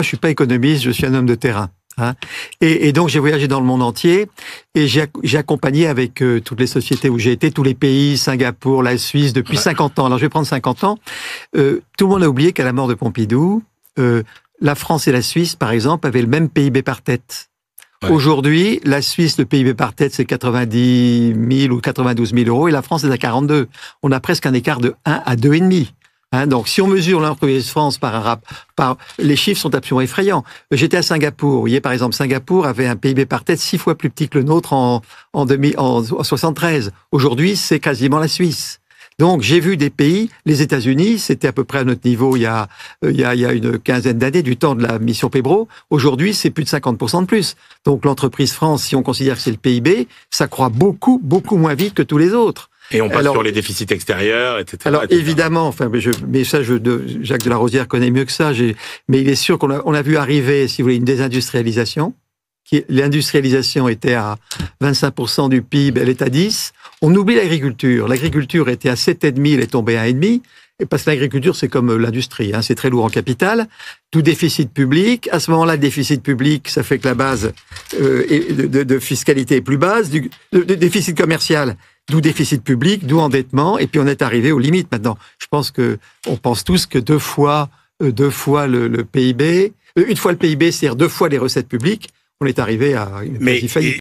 Je suis pas économiste, je suis un homme de terrain. Hein. Et, et, donc j'ai voyagé dans le monde entier et j'ai accompagné avec euh, toutes les sociétés où j'ai été, tous les pays, Singapour, la Suisse, depuis 50 ans. Alors je vais prendre 50 ans. Euh, tout le monde a oublié qu'à la mort de Pompidou, euh, la France et la Suisse, par exemple, avaient le même PIB par tête. Aujourd'hui, la Suisse, le PIB par tête, c'est 90 000 ou 92 000 euros et la France est à 42. On a presque un écart de 1 à 2,5. Hein, donc, si on mesure l'entreprise france par un rap, par, les chiffres sont absolument effrayants. J'étais à Singapour. Vous voyez, par exemple, Singapour avait un PIB par tête six fois plus petit que le nôtre en, en, demi, en, Aujourd'hui, c'est quasiment la Suisse. Donc, j'ai vu des pays, les États-Unis, c'était à peu près à notre niveau il y a, euh, il y a, il y a une quinzaine d'années, du temps de la mission Pebro. Aujourd'hui, c'est plus de 50% de plus. Donc, l'entreprise France, si on considère que c'est le PIB, ça croît beaucoup, beaucoup moins vite que tous les autres. Et on passe sur les déficits extérieurs, etc. Alors évidemment, enfin, mais, je, ça, je, de, Jacques de la Rosière connaît mieux que ça. Mais il est sûr qu'on a, on a vu arriver, si vous voulez, une désindustrialisation. L'industrialisation était à 25% du PIB, elle est à 10. On oublie l'agriculture. L'agriculture était à 7,5, elle est tombée à 1,5. Et parce que l'agriculture, c'est comme euh, l'industrie, hein, c'est très lourd en capital. Tout déficit public, à ce moment-là, déficit public, ça fait que la base euh, de, de, de, fiscalité est plus basse. Du, déficit commercial, D'où déficit public, d'où endettement, et puis on est arrivé aux limites maintenant. Je pense que on pense tous que deux fois, euh, deux fois le, PIB, euh, une fois le PIB, c'est-à-dire deux fois les recettes publiques, on est arrivé à une quasi-faillite.